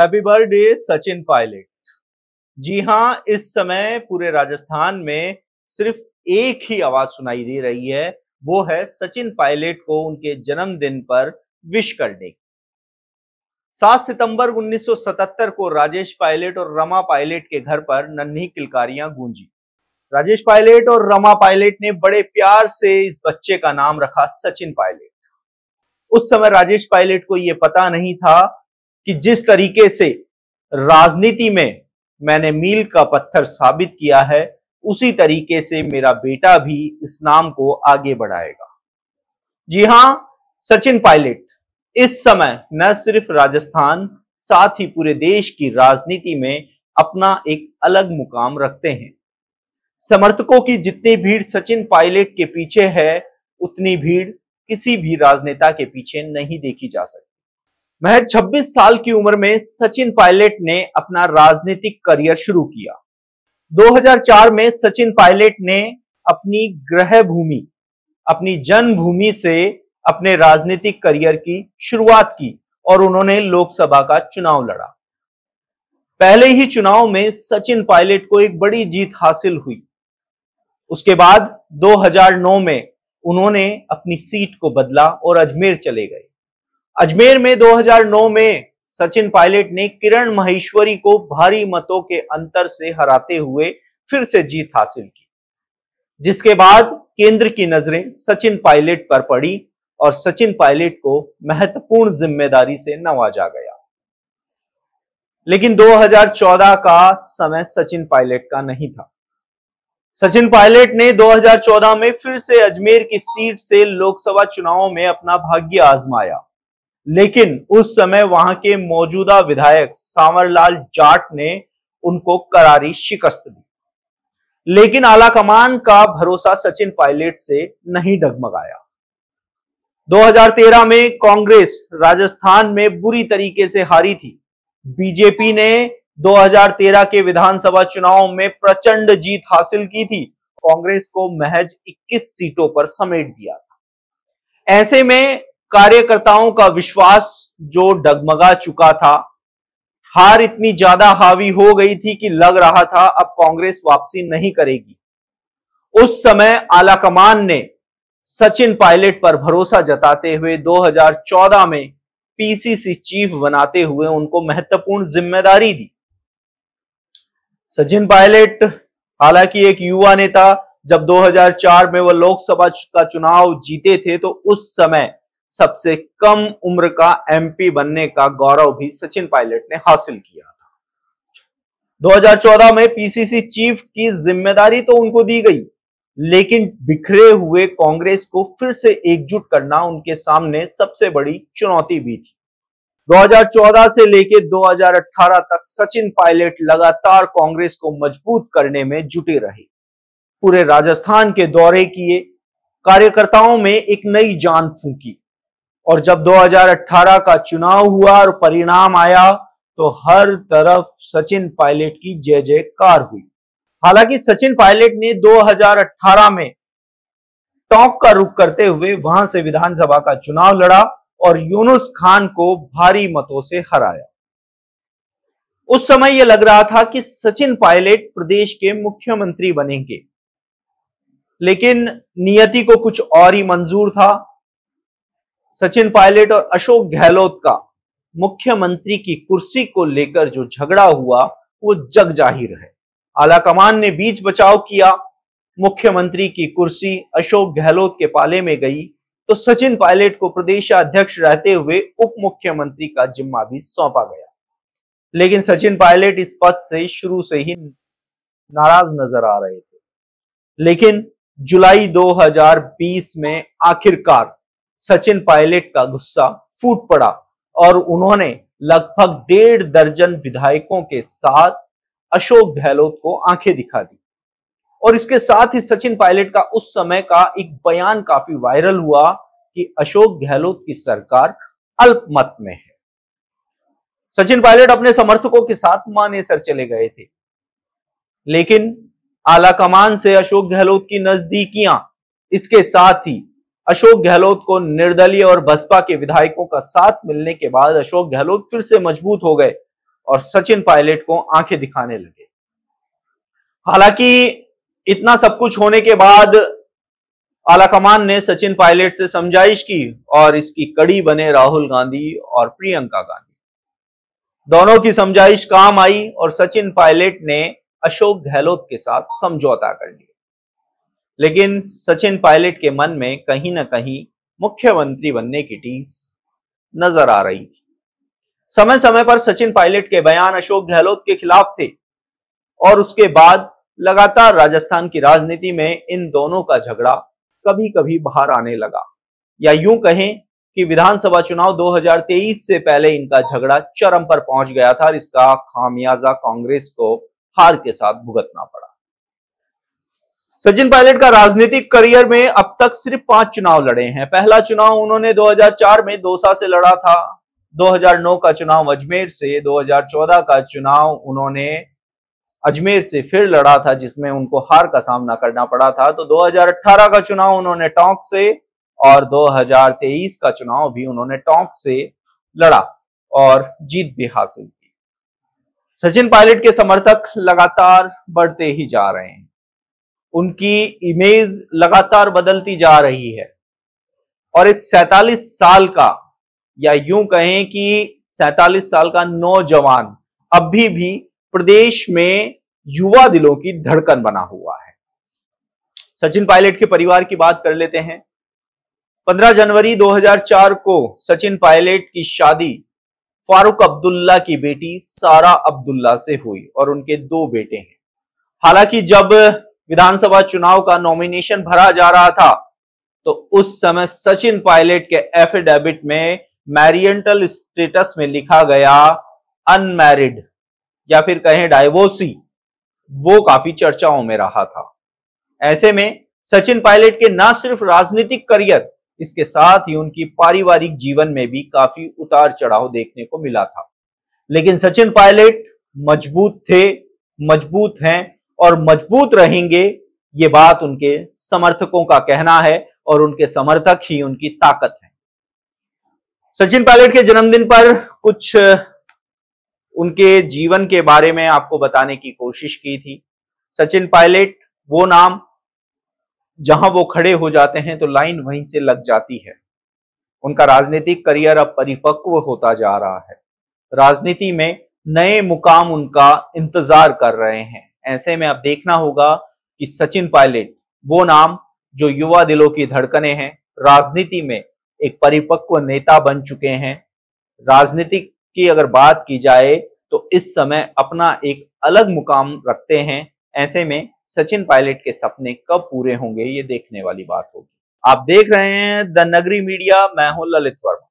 happy birthday Sachin Pilot ji हाँ इस समय पूरे राजस्थान में सिर्फ एक ही आवाज सुनाई दे रही है वो है सचिन पायलट को उनके जन्मदिन पर विश करने की सात सितंबर 1977 को राजेश पायलट और रमा पायलट के घर पर नन्ही किलकारियां गूंजी राजेश पायलट और रमा पायलट ने बड़े प्यार से इस बच्चे का नाम रखा सचिन पायलट उस समय राजेश पायलट को यह पता नहीं था कि जिस तरीके से राजनीति में मैंने मील का पत्थर साबित किया है उसी तरीके से मेरा बेटा भी इस नाम को आगे बढ़ाएगा जी हां सचिन पायलट इस समय न सिर्फ राजस्थान साथ ही पूरे देश की राजनीति में अपना एक अलग मुकाम रखते हैं समर्थकों की जितनी भीड़ सचिन पायलट के पीछे है उतनी भीड़ किसी भी राजनेता के पीछे नहीं देखी जा सकती महज 26 साल की उम्र में सचिन पायलट ने अपना राजनीतिक करियर शुरू किया 2004 में सचिन पायलट ने अपनी ग्रह भूमि अपनी जन्मभूमि से अपने राजनीतिक करियर की शुरुआत की और उन्होंने लोकसभा का चुनाव लड़ा पहले ही चुनाव में सचिन पायलट को एक बड़ी जीत हासिल हुई उसके बाद 2009 में उन्होंने अपनी सीट को बदला और अजमेर चले गए अजमेर में 2009 में सचिन पायलट ने किरण महेश्वरी को भारी मतों के अंतर से हराते हुए फिर से जीत हासिल की जिसके बाद केंद्र की नजरें सचिन पायलट पर पड़ी और सचिन पायलट को महत्वपूर्ण जिम्मेदारी से नवाजा गया लेकिन 2014 का समय सचिन पायलट का नहीं था सचिन पायलट ने 2014 में फिर से अजमेर की सीट से लोकसभा चुनाव में अपना भाग्य आजमाया लेकिन उस समय वहां के मौजूदा विधायक सांवरलाल जाट ने उनको करारी शिकस्त दी लेकिन आलाकमान का भरोसा सचिन पायलट से नहीं डगमगाया 2013 में कांग्रेस राजस्थान में बुरी तरीके से हारी थी बीजेपी ने 2013 के विधानसभा चुनाव में प्रचंड जीत हासिल की थी कांग्रेस को महज 21 सीटों पर समेट दिया था ऐसे में कार्यकर्ताओं का विश्वास जो डगमगा चुका था हार इतनी ज्यादा हावी हो गई थी कि लग रहा था अब कांग्रेस वापसी नहीं करेगी उस समय आलाकमान ने सचिन पायलट पर भरोसा जताते हुए 2014 में पीसीसी चीफ बनाते हुए उनको महत्वपूर्ण जिम्मेदारी दी सचिन पायलट हालांकि एक युवा नेता जब 2004 में वह लोकसभा का चुनाव जीते थे तो उस समय सबसे कम उम्र का एमपी बनने का गौरव भी सचिन पायलट ने हासिल किया 2014 में पीसीसी चीफ की जिम्मेदारी तो उनको दी गई लेकिन बिखरे हुए कांग्रेस को फिर से एकजुट करना उनके सामने सबसे बड़ी चुनौती भी थी 2014 से लेकर 2018 तक सचिन पायलट लगातार कांग्रेस को मजबूत करने में जुटे रहे पूरे राजस्थान के दौरे किए कार्यकर्ताओं में एक नई जान फूकी और जब 2018 का चुनाव हुआ और परिणाम आया तो हर तरफ सचिन पायलट की जय जयकार हुई हालांकि सचिन पायलट ने 2018 में टॉक का रुख करते हुए वहां से विधानसभा का चुनाव लड़ा और यूनुस खान को भारी मतों से हराया उस समय यह लग रहा था कि सचिन पायलट प्रदेश के मुख्यमंत्री बनेंगे लेकिन नियति को कुछ और ही मंजूर था सचिन पायलट और अशोक गहलोत का मुख्यमंत्री की कुर्सी को लेकर जो झगड़ा हुआ वो जग जाहिर है आला कमान ने बीच बचाव किया मुख्यमंत्री की कुर्सी अशोक गहलोत के पाले में गई तो सचिन पायलट को प्रदेशाध्यक्ष रहते हुए उप मुख्यमंत्री का जिम्मा भी सौंपा गया लेकिन सचिन पायलट इस पद से शुरू से ही नाराज नजर आ रहे थे लेकिन जुलाई 2020 में आखिरकार सचिन पायलट का गुस्सा फूट पड़ा और उन्होंने लगभग डेढ़ दर्जन विधायकों के साथ अशोक गहलोत को आंखें दिखा दी और इसके साथ ही सचिन पायलट का उस समय का एक बयान काफी वायरल हुआ कि अशोक गहलोत की सरकार अल्पमत में है सचिन पायलट अपने समर्थकों के साथ मानेसर चले गए थे लेकिन आलाकमान से अशोक गहलोत की नजदीकियां इसके साथ ही अशोक गहलोत को निर्दलीय और बसपा के विधायकों का साथ मिलने के बाद अशोक गहलोत फिर से मजबूत हो गए और सचिन पायलट को आंखें दिखाने लगे हालांकि इतना सब कुछ होने के बाद आलाकमान ने सचिन पायलट से समझाइश की और इसकी कड़ी बने राहुल गांधी और प्रियंका गांधी दोनों की समझाइश काम आई और सचिन पायलट ने अशोक गहलोत के साथ समझौता कर लिया लेकिन सचिन पायलट के मन में कहीं ना कहीं मुख्यमंत्री बनने की टीस नजर आ रही थी समय समय पर सचिन पायलट के बयान अशोक गहलोत के खिलाफ थे और उसके बाद लगातार राजस्थान की राजनीति में इन दोनों का झगड़ा कभी कभी बाहर आने लगा या यूं कहें कि विधानसभा चुनाव 2023 से पहले इनका झगड़ा चरम पर पहुंच गया था और इसका खामियाजा कांग्रेस को हार के साथ भुगतना पड़ा सचिन पायलट का राजनीतिक करियर में अब तक सिर्फ पांच चुनाव लड़े हैं पहला चुनाव उन्होंने 2004 में दोसा से लड़ा था 2009 का चुनाव अजमेर से 2014 का चुनाव उन्होंने अजमेर से फिर लड़ा था जिसमें उनको हार का सामना करना पड़ा था तो 2018 का चुनाव उन्होंने टोंक से और 2023 का चुनाव भी उन्होंने टोंक से लड़ा और जीत भी हासिल की सचिन पायलट के समर्थक लगातार बढ़ते ही जा रहे हैं उनकी इमेज लगातार बदलती जा रही है और एक सैतालीस साल का या यूं कहें कि सैतालीस साल का नौजवान अभी भी प्रदेश में युवा दिलों की धड़कन बना हुआ है सचिन पायलट के परिवार की बात कर लेते हैं 15 जनवरी 2004 को सचिन पायलट की शादी फारूक अब्दुल्ला की बेटी सारा अब्दुल्ला से हुई और उनके दो बेटे हैं हालांकि जब विधानसभा चुनाव का नॉमिनेशन भरा जा रहा था तो उस समय सचिन पायलट के एफिडेविट में मैरियंटल स्टेटस में लिखा गया अनमैरिड या फिर कहें डाइवोर्सी वो काफी चर्चाओं में रहा था ऐसे में सचिन पायलट के ना सिर्फ राजनीतिक करियर इसके साथ ही उनकी पारिवारिक जीवन में भी काफी उतार चढ़ाव देखने को मिला था लेकिन सचिन पायलट मजबूत थे मजबूत हैं और मजबूत रहेंगे ये बात उनके समर्थकों का कहना है और उनके समर्थक ही उनकी ताकत है सचिन पायलट के जन्मदिन पर कुछ उनके जीवन के बारे में आपको बताने की कोशिश की थी सचिन पायलट वो नाम जहां वो खड़े हो जाते हैं तो लाइन वहीं से लग जाती है उनका राजनीतिक करियर अब परिपक्व होता जा रहा है राजनीति में नए मुकाम उनका इंतजार कर रहे हैं ऐसे में आप देखना होगा कि सचिन पायलट वो नाम जो युवा दिलों की धड़कने हैं राजनीति में एक परिपक्व नेता बन चुके हैं राजनीति की अगर बात की जाए तो इस समय अपना एक अलग मुकाम रखते हैं ऐसे में सचिन पायलट के सपने कब पूरे होंगे ये देखने वाली बात होगी आप देख रहे हैं द नगरी मीडिया मैं हूं ललित वर्मा